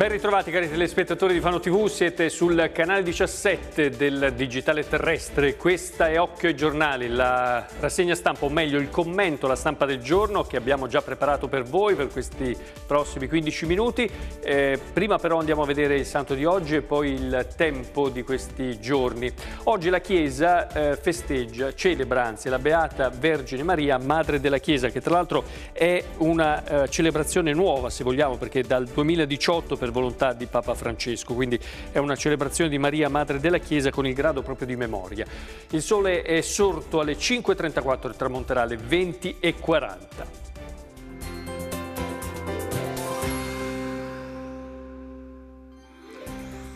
Ben ritrovati cari telespettatori di Fano TV, siete sul canale 17 del Digitale Terrestre. Questa è Occhio ai Giornali, la rassegna stampa, o meglio il commento, la stampa del giorno che abbiamo già preparato per voi per questi prossimi 15 minuti. Eh, prima però andiamo a vedere il santo di oggi e poi il tempo di questi giorni. Oggi la Chiesa eh, festeggia, celebra anzi, la Beata Vergine Maria, Madre della Chiesa, che tra l'altro è una eh, celebrazione nuova se vogliamo perché dal 2018 per per volontà di Papa Francesco, quindi è una celebrazione di Maria Madre della Chiesa con il grado proprio di memoria. Il sole è sorto alle 5.34 e tramonterà alle 20.40.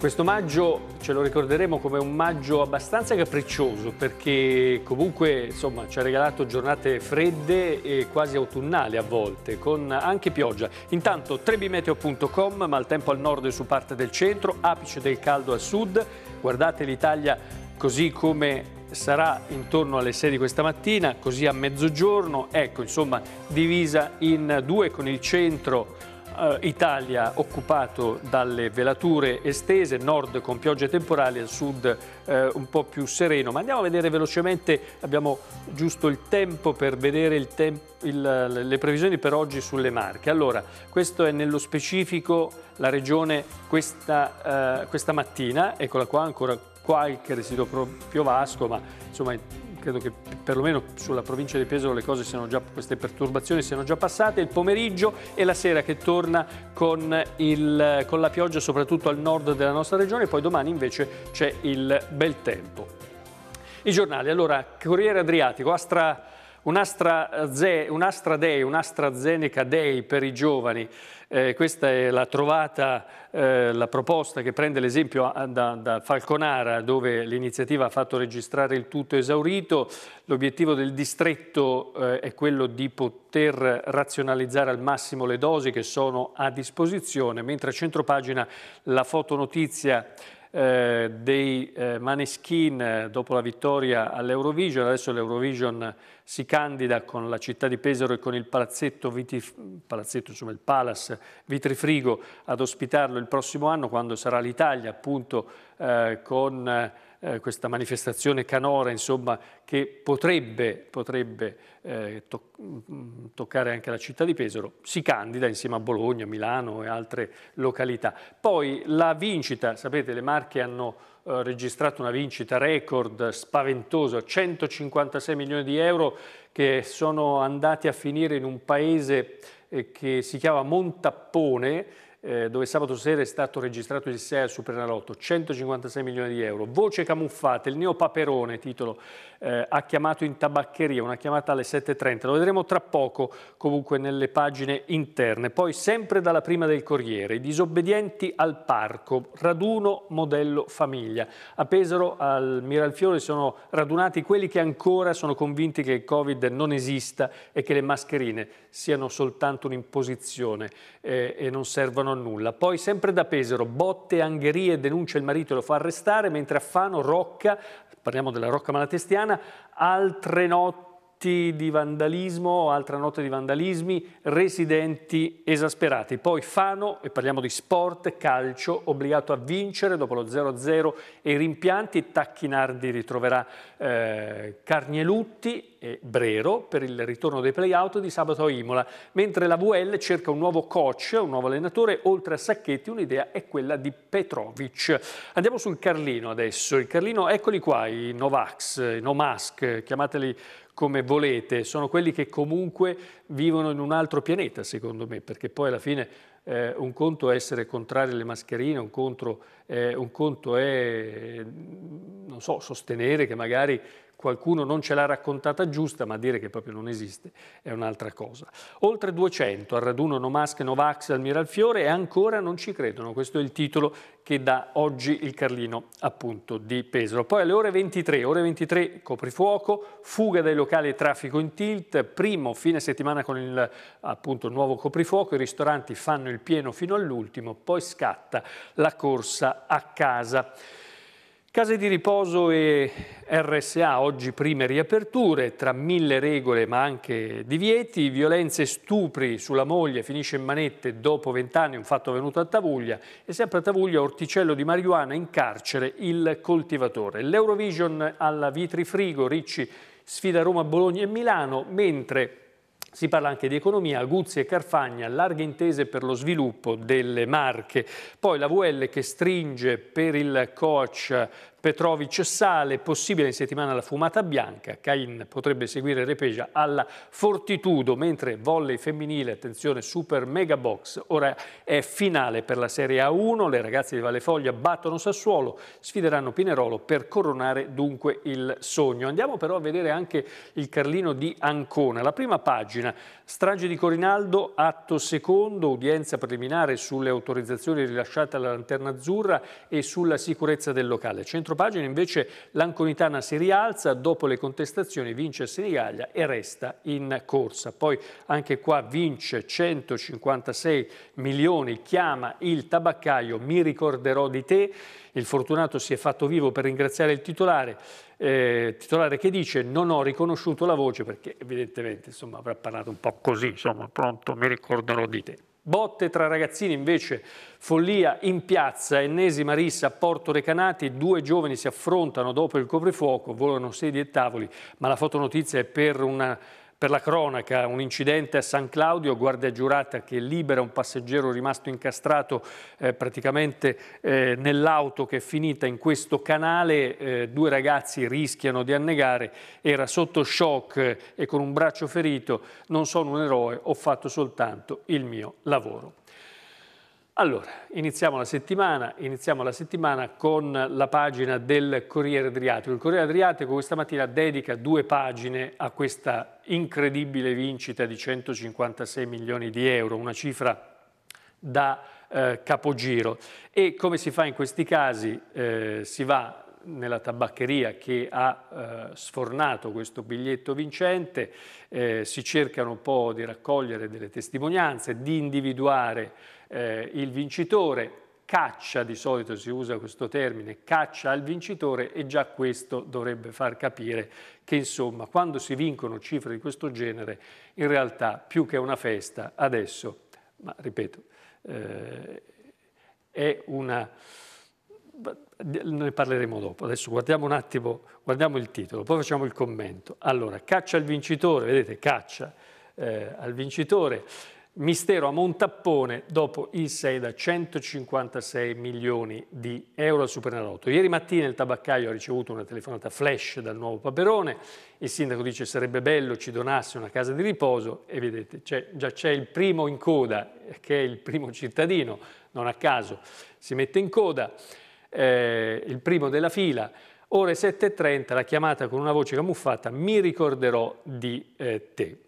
Questo maggio ce lo ricorderemo come un maggio abbastanza capriccioso perché comunque insomma, ci ha regalato giornate fredde e quasi autunnali a volte con anche pioggia. Intanto trebimeteo.com, maltempo al nord e su parte del centro, apice del caldo al sud. Guardate l'Italia così come sarà intorno alle 6 di questa mattina, così a mezzogiorno, ecco insomma divisa in due con il centro eh, Italia occupato dalle velature estese, nord con piogge temporali, al sud eh, un po' più sereno. Ma andiamo a vedere velocemente, abbiamo giusto il tempo per vedere il tempo il, le previsioni per oggi sulle Marche. Allora, questo è nello specifico la regione questa, eh, questa mattina, eccola qua ancora qualche residuo piovasco, ma insomma credo che perlomeno sulla provincia di Pesaro già, queste perturbazioni siano già passate, il pomeriggio e la sera che torna con, il, con la pioggia soprattutto al nord della nostra regione, poi domani invece c'è il bel tempo. I giornali, allora Corriere Adriatico, Astra... Un Astra, Day, un Astra Zeneca Day per i giovani, eh, questa è la trovata, eh, la proposta che prende l'esempio ah, da, da, Falconara, dove l'iniziativa ha fatto registrare il tutto esaurito. L'obiettivo del distretto eh, è quello di poter razionalizzare al massimo le dosi che sono a disposizione, mentre a centropagina la fotonotizia eh, dei eh, Maneskin eh, dopo la vittoria all'Eurovision, adesso l'Eurovision si candida con la città di Pesaro e con il palazzetto, Vitif palazzetto insomma il Palace Vitrifrigo ad ospitarlo il prossimo anno quando sarà l'Italia appunto eh, con eh, eh, questa manifestazione canora insomma, che potrebbe, potrebbe eh, to mm, toccare anche la città di Pesaro, si candida insieme a Bologna, Milano e altre località. Poi la vincita, sapete le Marche hanno eh, registrato una vincita record spaventosa, 156 milioni di euro che sono andati a finire in un paese eh, che si chiama Montappone, eh, dove sabato sera è stato registrato il 6 al Superenalotto, 156 milioni di euro. Voce camuffate, il neo paperone, titolo eh, ha chiamato in tabaccheria, una chiamata alle 7.30, lo vedremo tra poco comunque nelle pagine interne. Poi sempre dalla prima del Corriere, i disobbedienti al parco, raduno modello famiglia. A Pesaro al Miralfiore sono radunati quelli che ancora sono convinti che il Covid non esista e che le mascherine siano soltanto un'imposizione eh, e non servono a nulla. Poi sempre da Pesaro, botte angherie, denuncia il marito e lo fa arrestare, mentre a Fano Rocca, parliamo della Rocca Malatestiana, altre notti atti di vandalismo, altra notte di vandalismi, residenti esasperati. Poi Fano, e parliamo di sport, calcio, obbligato a vincere dopo lo 0-0 e i rimpianti, Tacchinardi ritroverà eh, Carnielutti e Brero per il ritorno dei playout di sabato a Imola, mentre la VL cerca un nuovo coach, un nuovo allenatore, oltre a Sacchetti un'idea è quella di Petrovic. Andiamo sul Carlino adesso, il Carlino eccoli qua, i Novax, i No Mask, chiamateli come volete, sono quelli che comunque vivono in un altro pianeta, secondo me, perché poi alla fine eh, un conto è essere contrari alle mascherine, un, contro, eh, un conto è non so, sostenere che magari qualcuno non ce l'ha raccontata giusta, ma dire che proprio non esiste è un'altra cosa. Oltre 200 al raduno No Mask, No Vax, Almiralfiore e ancora non ci credono. Questo è il titolo che dà oggi il Carlino appunto di Pesaro. Poi alle ore 23, ore 23 coprifuoco, fuga dai locali e traffico in tilt, primo fine settimana con il appunto nuovo coprifuoco, i ristoranti fanno il pieno fino all'ultimo, poi scatta la corsa a casa. Case di riposo e RSA oggi prime riaperture, tra mille regole ma anche divieti, violenze e stupri sulla moglie, finisce in manette dopo vent'anni, un fatto avvenuto a Tavuglia e sempre a Tavuglia orticello di marijuana in carcere il coltivatore. L'Eurovision alla Vitrifrigo, Ricci sfida Roma, Bologna e Milano, mentre si parla anche di economia, Guzzi e Carfagna, larghe intese per lo sviluppo delle marche. Poi la VL che stringe per il coach Petrovic sale, possibile in settimana la fumata bianca, Cain potrebbe seguire Repeja alla Fortitudo, mentre volley femminile, attenzione, super mega box, ora è finale per la Serie A1, le ragazze di Vallefoglia battono Sassuolo, sfideranno Pinerolo per coronare dunque il sogno. Andiamo però a vedere anche il Carlino di Ancona, la prima pagina, strage di Corinaldo, atto secondo, udienza preliminare sulle autorizzazioni rilasciate alla Lanterna Azzurra e sulla sicurezza del locale. Centro pagina invece l'Anconitana si rialza, dopo le contestazioni vince Senigallia e resta in corsa. Poi anche qua vince 156 milioni, chiama il tabaccaio, mi ricorderò di te. Il fortunato si è fatto vivo per ringraziare il titolare, eh, titolare che dice non ho riconosciuto la voce perché evidentemente insomma, avrà parlato un po' così, insomma pronto mi ricorderò di te. Botte tra ragazzini invece, follia in piazza, ennesima rissa a Porto Recanati, due giovani si affrontano dopo il coprifuoco, volano sedie e tavoli, ma la fotonotizia è per una per la cronaca, un incidente a San Claudio, guardia giurata che libera un passeggero rimasto incastrato eh, praticamente eh, nell'auto che è finita in questo canale, eh, due ragazzi rischiano di annegare, era sotto shock eh, e con un braccio ferito, non sono un eroe, ho fatto soltanto il mio lavoro. Allora, iniziamo la settimana, iniziamo la settimana con la pagina del Corriere Adriatico. Il Corriere Adriatico questa mattina dedica due pagine a questa incredibile vincita di 156 milioni di euro, una cifra da eh, capogiro. E come si fa in questi casi? Eh, si va nella tabaccheria che ha eh, sfornato questo biglietto vincente, eh, si cercano un po' di raccogliere delle testimonianze, di individuare eh, il vincitore caccia, di solito si usa questo termine, caccia al vincitore e già questo dovrebbe far capire che insomma quando si vincono cifre di questo genere in realtà più che una festa adesso, ma ripeto, eh, è una... ne parleremo dopo, adesso guardiamo un attimo, guardiamo il titolo, poi facciamo il commento. Allora, caccia al vincitore, vedete, caccia eh, al vincitore Mistero a Montappone dopo il 6 da 156 milioni di euro al Superenalotto. Ieri mattina il tabaccaio ha ricevuto una telefonata flash dal nuovo Paperone, il sindaco dice sarebbe bello ci donasse una casa di riposo e vedete già c'è il primo in coda che è il primo cittadino, non a caso si mette in coda, eh, il primo della fila. Ore 7.30 la chiamata con una voce camuffata mi ricorderò di eh, te.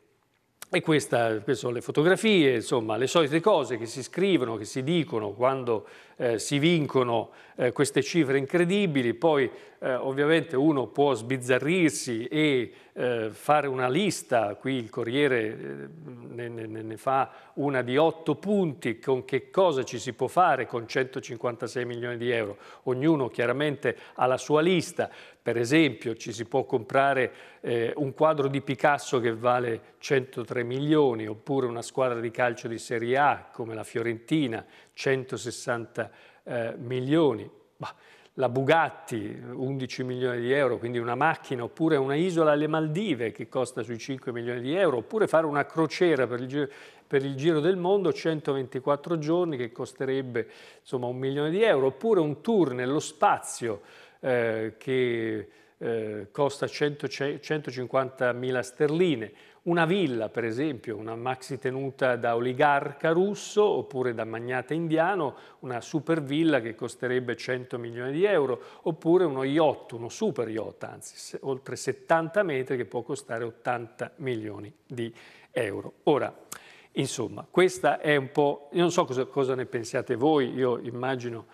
E questa, queste sono le fotografie, insomma, le solite cose che si scrivono, che si dicono quando eh, si vincono eh, queste cifre incredibili, poi eh, ovviamente uno può sbizzarrirsi e eh, fare una lista, qui il Corriere eh, ne, ne, ne, fa una di otto punti, con che cosa ci si può fare con 156 milioni di euro, ognuno chiaramente ha la sua lista, per esempio ci si può comprare eh, un quadro di Picasso che vale 103 milioni oppure una squadra di calcio di Serie A come la Fiorentina 160 eh, milioni. Bah, la Bugatti 11 milioni di euro, quindi una macchina, oppure una isola alle Maldive che costa sui 5 milioni di euro, oppure fare una crociera per il, giro, per il giro del mondo 124 giorni che costerebbe insomma un milione di euro, oppure un tour nello spazio eh, che eh, costa 150.000 sterline, una villa per esempio, una maxi tenuta da oligarca russo oppure da magnate indiano, una super villa che costerebbe 100 milioni di euro, oppure uno yacht, uno super yacht anzi, oltre 70 metri che può costare 80 milioni di euro. Ora, insomma, questa è un po', io non so cosa, cosa ne pensiate voi, io immagino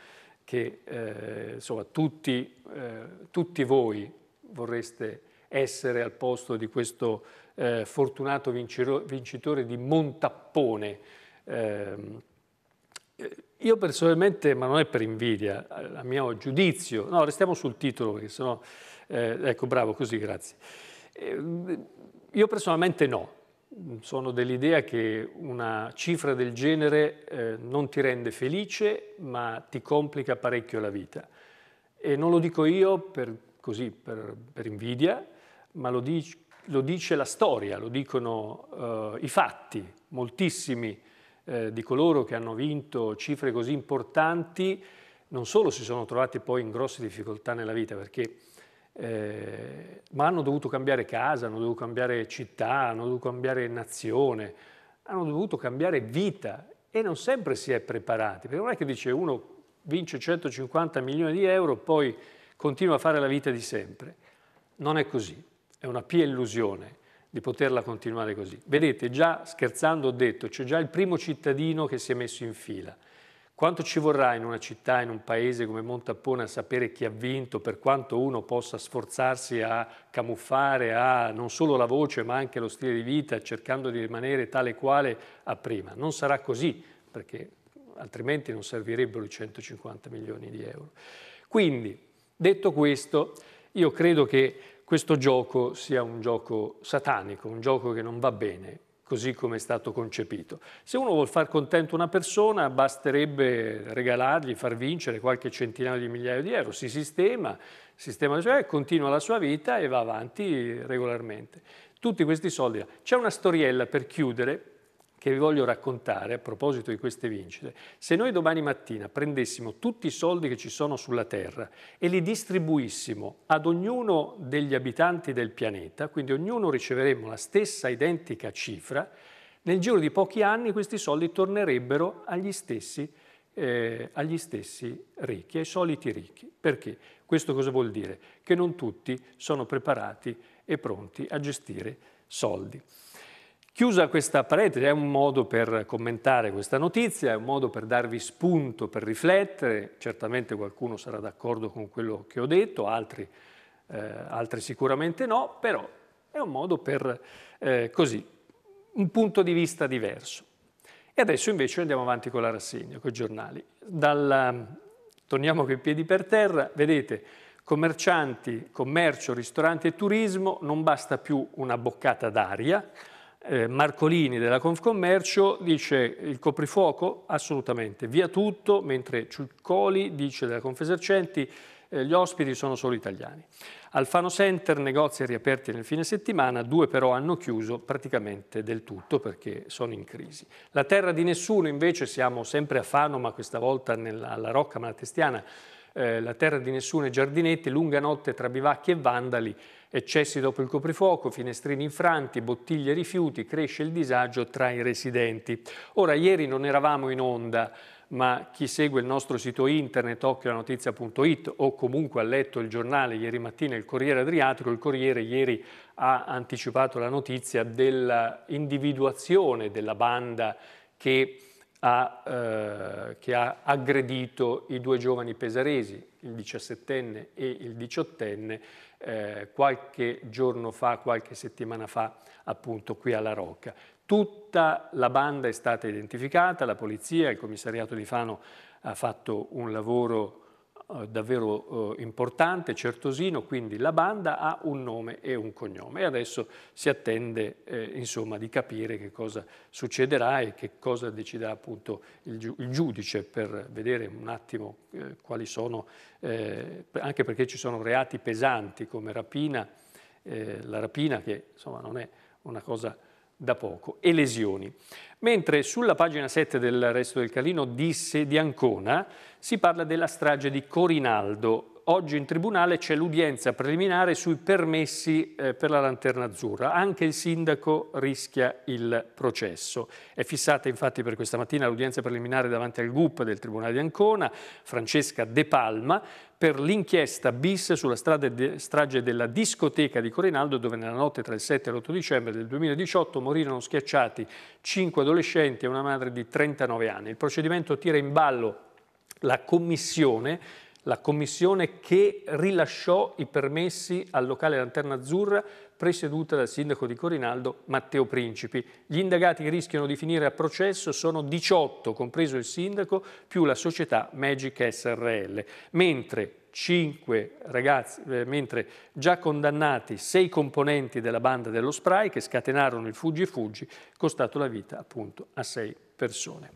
che eh, insomma, tutti, eh, tutti, voi vorreste essere al posto di questo eh, fortunato vincitore di Montappone. Ehm, eh, io personalmente, ma non è per invidia, eh, a mio giudizio, no, restiamo sul titolo perché sennò, eh, ecco bravo, così grazie. Ehm, io personalmente no, Mm, sono dell'idea che una cifra del genere eh, non ti rende felice ma ti complica parecchio la vita. E non lo dico io per, così, per, per invidia, ma lo, dic lo, dice la storia, lo dicono eh, i fatti. Moltissimi eh, di coloro che hanno vinto cifre così importanti non solo si sono trovati poi in grosse difficoltà nella vita, perché eh, ma hanno dovuto cambiare casa, hanno dovuto cambiare città, hanno dovuto cambiare nazione, hanno dovuto cambiare vita e non sempre si è preparati, perché non è che dice uno vince 150 milioni di euro, e poi continua a fare la vita di sempre. Non è così, è una pia illusione di poterla continuare così. Vedete, già scherzando ho detto, c'è già il primo cittadino che si è messo in fila. Quanto ci vorrà in una città, in un paese come Montappone a sapere chi ha vinto, per quanto uno possa sforzarsi a camuffare, a non solo la voce ma anche lo stile di vita, cercando di rimanere tale quale a prima. Non sarà così, perché altrimenti non servirebbero i 150 milioni di euro. Quindi, detto questo, io credo che questo gioco sia un gioco satanico, un gioco che non va bene, così come è stato concepito. Se uno vuol far contento una persona basterebbe regalargli, far vincere qualche centinaio di migliaia di euro, si sistema, sistema cioè, continua la sua vita e va avanti regolarmente. Tutti questi soldi. C'è una storiella per chiudere che vi voglio raccontare a proposito di queste vincite, se noi domani mattina prendessimo tutti i soldi che ci sono sulla Terra e li distribuissimo ad ognuno degli abitanti del pianeta, quindi ognuno riceveremmo la stessa identica cifra, nel giro di pochi anni questi soldi tornerebbero agli stessi, eh, agli stessi ricchi, ai soliti ricchi. Perché? Questo cosa vuol dire? Che non tutti sono preparati e pronti a gestire soldi. Chiusa questa parete, è un modo per commentare questa notizia, è un modo per darvi spunto, per riflettere, certamente qualcuno sarà d'accordo con quello che ho detto, altri, eh, altri sicuramente no, però è un modo per, eh, così, un punto di vista diverso. E adesso invece andiamo avanti con la rassegna, con i giornali. Dalla, torniamo con i piedi per terra, vedete, commercianti, commercio, ristoranti e turismo, non basta più una boccata d'aria, eh, Marcolini della Confcommercio dice il coprifuoco assolutamente, via tutto, mentre Ciuccoli dice della Confesercenti eh, gli ospiti sono solo italiani. Alfano Center, negozi riaperti nel fine settimana, due però hanno chiuso praticamente del tutto perché sono in crisi. La terra di nessuno invece, siamo sempre a Fano ma questa volta nella, alla Rocca Malatestiana, eh, la terra di nessuno e giardinetti, lunga notte tra bivacchi e vandali, eccessi dopo il coprifuoco, finestrini infranti, bottiglie e rifiuti, cresce il disagio tra i residenti. Ora, ieri non eravamo in onda, ma chi segue il nostro sito internet occhiolanotizia.it o comunque ha letto il giornale ieri mattina il Corriere Adriatico, il Corriere ieri ha anticipato la notizia dell'individuazione della banda che ha, eh, che ha aggredito i due giovani pesaresi, il 17enne e il 18enne, eh, qualche giorno fa, qualche settimana fa appunto qui alla Rocca. Tutta la banda è stata identificata, la polizia, il commissariato di Fano ha fatto un lavoro eh, davvero eh, importante, certosino, quindi la banda ha un nome e un cognome e adesso si attende eh, insomma, di capire che cosa succederà e che cosa deciderà appunto il, giu il giudice per vedere un attimo eh, quali sono, eh, anche perché ci sono reati pesanti come rapina, eh, la rapina che insomma non è una cosa da poco e lesioni. Mentre sulla pagina 7 del Resto del Calino disse di Ancona si parla della strage di Corinaldo oggi in tribunale c'è l'udienza preliminare sui permessi eh, per la Lanterna Azzurra. Anche il sindaco rischia il processo. È fissata infatti per questa mattina l'udienza preliminare davanti al GUP del Tribunale di Ancona, Francesca De Palma, per l'inchiesta bis sulla de strage della discoteca di Corinaldo dove nella notte tra il 7 e l'8 dicembre del 2018 morirono schiacciati 5 adolescenti e una madre di 39 anni. Il procedimento tira in ballo la commissione la commissione che rilasciò i permessi al locale Lanterna Azzurra presieduta dal sindaco di Corinaldo Matteo Principi. Gli indagati rischiano di finire a processo, sono 18, compreso il sindaco, più la società Magic SRL, mentre 5 ragazzi, eh, mentre già condannati sei componenti della banda dello spray che scatenarono il fuggi e fuggi, costato la vita appunto a sei persone.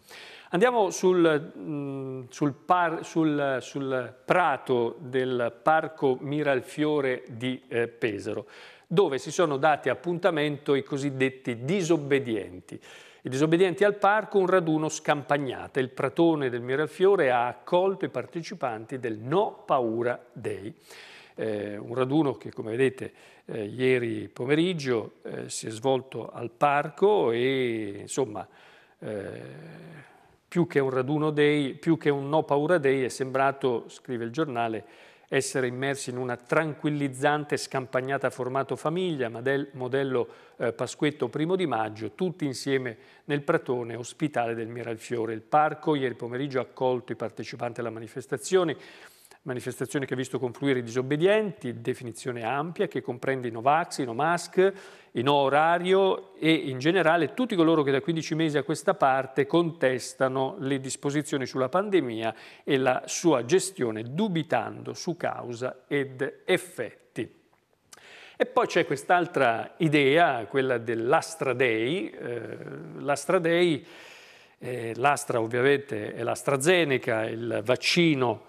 Andiamo sul, mm, sul, par, sul, sul, prato del Parco Miralfiore di eh, Pesaro, dove si sono dati appuntamento i cosiddetti disobbedienti. I disobbedienti al parco un raduno scampagnata. Il pratone del Miralfiore ha accolto i partecipanti del No Paura Day. Eh, un raduno che, come vedete, eh, ieri pomeriggio eh, si è svolto al parco e, insomma, eh, più che un raduno dei, più che un no paura dei, è sembrato, scrive il giornale, essere immersi in una tranquillizzante scampagnata formato famiglia, modello eh, Pasquetto primo di maggio, tutti insieme nel pratone ospitale del Miralfiore. Il parco ieri pomeriggio ha accolto i partecipanti alla manifestazione, manifestazione che ha visto confluire i disobbedienti, definizione ampia che comprende i Novax, i no mask, i no orario e in generale tutti coloro che da 15 mesi a questa parte contestano le disposizioni sulla pandemia e la sua gestione dubitando su causa ed effetti. E poi c'è quest'altra idea, quella dell'Astra Day. Eh, L'Astra Day, eh, l'Astra ovviamente è l'AstraZeneca, il vaccino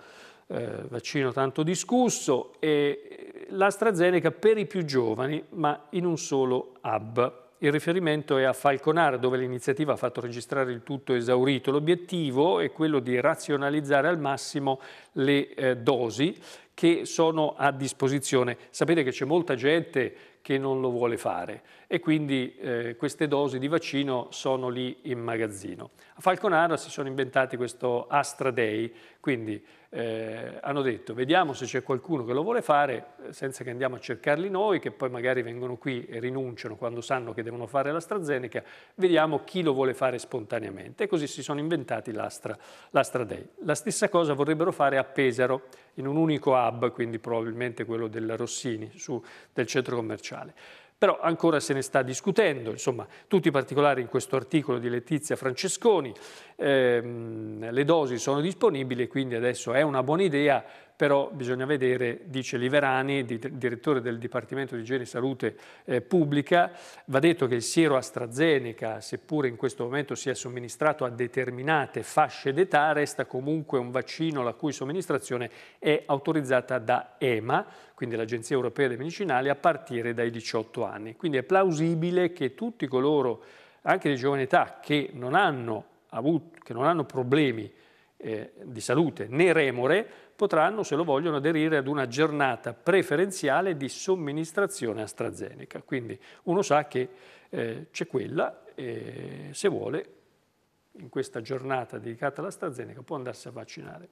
eh, vaccino tanto discusso, e eh, l'AstraZeneca per i più giovani, ma in un solo hub. Il riferimento è a Falconara, dove l'iniziativa ha fatto registrare il tutto esaurito. L'obiettivo è quello di razionalizzare al massimo le eh, dosi che sono a disposizione. Sapete che c'è molta gente che non lo vuole fare e quindi eh, queste dosi di vaccino sono lì in magazzino. A Falconara si sono inventati questo Astra Day, quindi eh, hanno detto vediamo se c'è qualcuno che lo vuole fare eh, senza che andiamo a cercarli noi, che poi magari vengono qui e rinunciano quando sanno che devono fare l'AstraZeneca, vediamo chi lo vuole fare spontaneamente e così si sono inventati l'Astra, l'Astra Day. La stessa cosa vorrebbero fare a Pesaro, in un unico hub, quindi probabilmente quello del Rossini, su, del centro commerciale. Però ancora se ne sta discutendo, insomma, tutti i particolari in questo articolo di Letizia Francesconi, ehm, le dosi sono disponibili quindi adesso è una buona idea però bisogna vedere, dice Liverani, direttore del Dipartimento di Igiene e Salute eh, Pubblica, va detto che il siero AstraZeneca, seppure in questo momento sia somministrato a determinate fasce d'età, resta comunque un vaccino la cui somministrazione è autorizzata da EMA, quindi l'Agenzia Europea dei Medicinali, a partire dai 18 anni. Quindi è plausibile che tutti coloro, anche di giovane età, che non hanno, avuto, che non hanno problemi eh, di salute né remore, potranno, se lo vogliono, aderire ad una giornata preferenziale di somministrazione AstraZeneca. Quindi uno sa che eh, c'è quella e se vuole in questa giornata dedicata all'AstraZeneca può andarsi a vaccinare.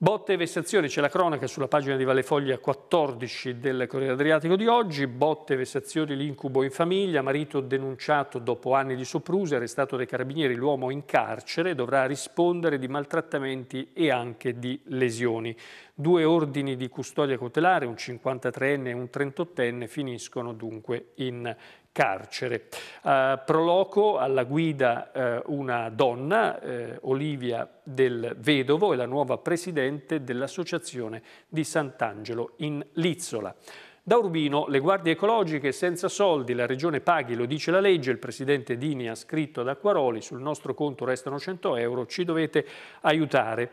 Botte e vessazioni, c'è la cronaca sulla pagina di Vallefoglia 14 del Corriere Adriatico di oggi, botte e vessazioni, l'incubo in famiglia, marito denunciato dopo anni di soprusi, arrestato dai carabinieri, l'uomo in carcere dovrà rispondere di maltrattamenti e anche di lesioni. Due ordini di custodia cautelare, un 53enne e un 38enne, finiscono dunque in carcere. A Proloco alla guida eh, una donna, eh, Olivia del Vedovo, e la nuova presidente dell'associazione di Sant'Angelo in Lizzola. Da Urbino, le guardie ecologiche senza soldi, la regione paghi, lo dice la legge, il presidente Dini ha scritto ad Acquaroli, sul nostro conto restano 100 euro, ci dovete aiutare.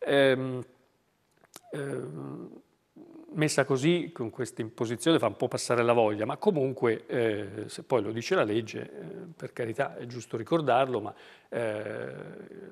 Ehm, ehm, messa così, con questa imposizione, fa un po' passare la voglia, ma comunque, eh, se poi lo dice la legge, eh, per carità è giusto ricordarlo, ma eh,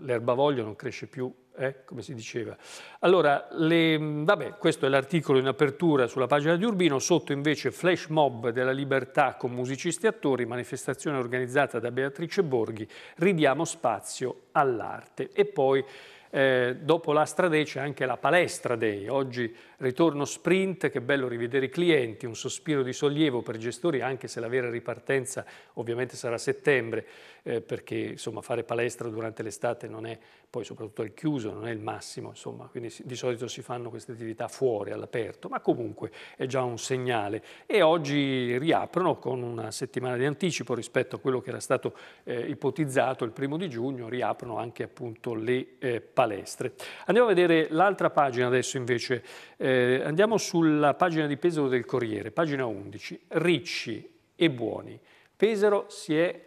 l'erbavoglio non cresce più, eh, come si diceva. Allora, le, vabbè, questo è l'articolo in apertura sulla pagina di Urbino, sotto invece flash mob della libertà con musicisti e attori, manifestazione organizzata da Beatrice Borghi, ridiamo spazio all'arte. E poi eh, dopo l'Astra Day c'è anche la Palestra Day, oggi ritorno sprint, che bello rivedere i clienti, un sospiro di sollievo per i gestori, anche se la vera ripartenza ovviamente sarà a settembre, eh, perché insomma, fare palestra durante l'estate non è poi soprattutto al chiuso non è il massimo, insomma, quindi di solito si fanno queste attività fuori, all'aperto, ma comunque è già un segnale. E oggi riaprono con una settimana di anticipo rispetto a quello che era stato eh, ipotizzato il primo di giugno, riaprono anche appunto le eh, palestre. Andiamo a vedere l'altra pagina adesso invece, eh, andiamo sulla pagina di Pesaro del Corriere, pagina 11, ricci e buoni. Pesaro si è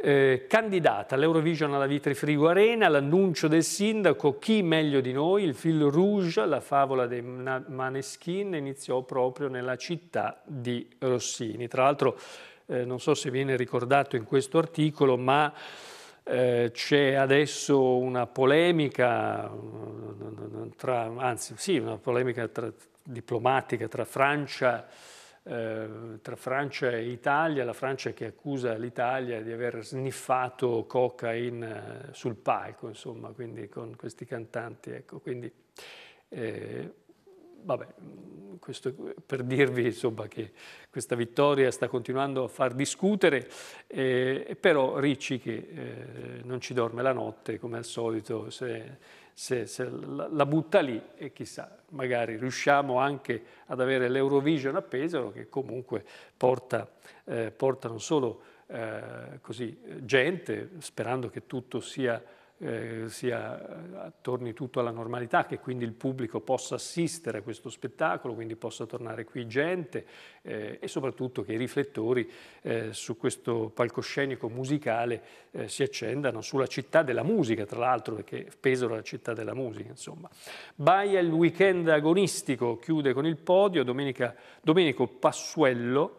eh, candidata all'Eurovision alla Vitri Frigo Arena, l'annuncio del sindaco, chi meglio di noi, il fil rouge, la favola dei Maneskin iniziò proprio nella città di Rossini. Tra l'altro eh, non so se viene ricordato in questo articolo, ma eh, c'è adesso una polemica, mm, mm, mm, tra, anzi sì, una polemica tra, diplomatica tra Francia e eh, tra Francia e Italia, la Francia che accusa l'Italia di aver sniffato cocaine eh, sul palco, insomma, quindi con questi cantanti. Ecco, quindi, eh, vabbè, questo per dirvi insomma, che questa vittoria sta continuando a far discutere, eh, però Ricci che eh, non ci dorme la notte, come al solito, se se, se la, la, butta lì e chissà, magari riusciamo anche ad avere l'Eurovision a Pesaro che comunque porta, eh, porta non solo eh, così, eh, gente, sperando che tutto sia eh, sia, eh, torni tutto alla normalità, che quindi il pubblico possa assistere a questo spettacolo, quindi possa tornare qui gente eh, e soprattutto che i riflettori eh, su questo palcoscenico musicale eh, si accendano sulla città della musica, tra l'altro, perché Pesaro la città della musica, insomma. Baia il weekend agonistico chiude con il podio, Domenica, Domenico Passuello,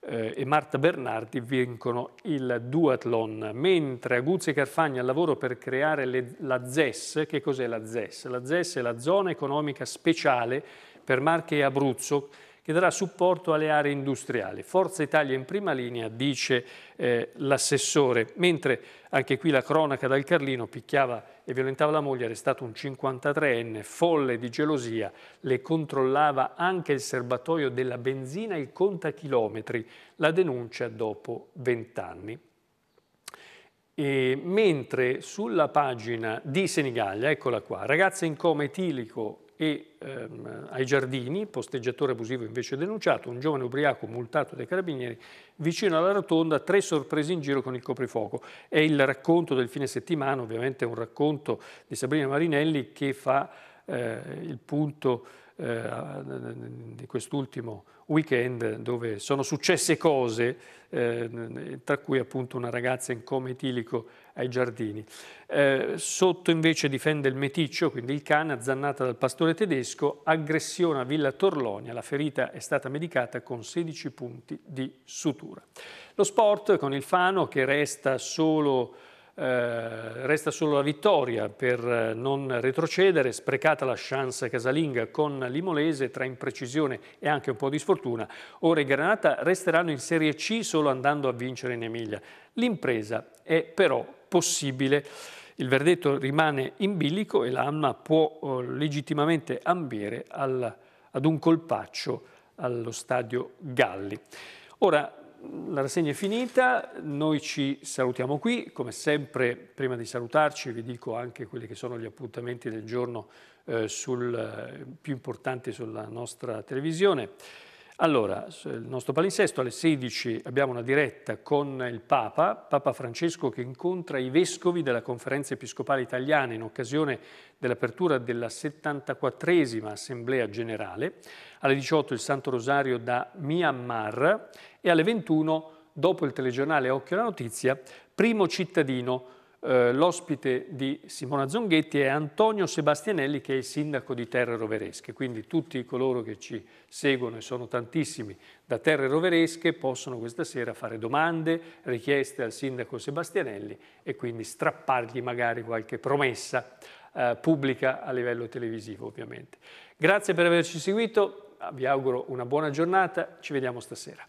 eh, e Marta Bernardi vincono il duathlon, mentre Aguzzi e Carfagna al lavoro per creare le, la ZES, che cos'è la ZES? La ZES è la zona economica speciale per Marche e Abruzzo che darà supporto alle aree industriali. Forza Italia in prima linea, dice eh, l'assessore, mentre anche qui la cronaca dal Carlino picchiava e violentava la moglie, arrestato un 53enne, folle di gelosia, le controllava anche il serbatoio della benzina e il contachilometri, la denuncia dopo 20 anni. E mentre sulla pagina di Senigallia, eccola qua, ragazza in coma etilico e ehm, ai giardini, posteggiatore abusivo invece denunciato, un giovane ubriaco multato dai carabinieri, vicino alla rotonda, tre sorprese in giro con il coprifuoco. È il racconto del fine settimana, ovviamente è un racconto di Sabrina Marinelli che fa eh, il punto di eh, quest'ultimo weekend dove sono successe cose, eh, tra cui appunto una ragazza in coma etilico ai giardini. Eh, sotto invece difende il meticcio, quindi il cane, azzannata dal pastore tedesco, aggressione a Villa Torlonia, la ferita è stata medicata con 16 punti di sutura. Lo sport con il Fano che resta solo eh, resta solo la vittoria per eh, non retrocedere, sprecata la chance casalinga con l'Imolese tra imprecisione e anche un po' di sfortuna. Ora i Granata resteranno in Serie C solo andando a vincere in Emilia. L'impresa è però possibile. Il verdetto rimane in bilico e l'Amma può eh, legittimamente ambire al, ad un colpaccio allo stadio Galli. Ora, la rassegna è finita, noi ci salutiamo qui, come sempre prima di salutarci vi dico anche quelli che sono gli appuntamenti del giorno eh, sul, eh, più importanti sulla nostra televisione. Allora, il nostro palinsesto alle 16 abbiamo una diretta con il Papa, Papa Francesco che incontra i vescovi della Conferenza Episcopale Italiana in occasione dell'apertura della 74esima Assemblea Generale, alle 18 il Santo Rosario da Myanmar e alle 21, dopo il telegiornale Occhio alla Notizia, Primo Cittadino, eh, l'ospite di Simona Zonghetti è Antonio Sebastianelli che è il sindaco di Terre Roveresche, quindi tutti coloro che ci seguono e sono tantissimi da Terre Roveresche possono questa sera fare domande, richieste al sindaco Sebastianelli e quindi strappargli magari qualche promessa eh, pubblica a livello televisivo ovviamente. Grazie per averci seguito, vi auguro una buona giornata, ci vediamo stasera.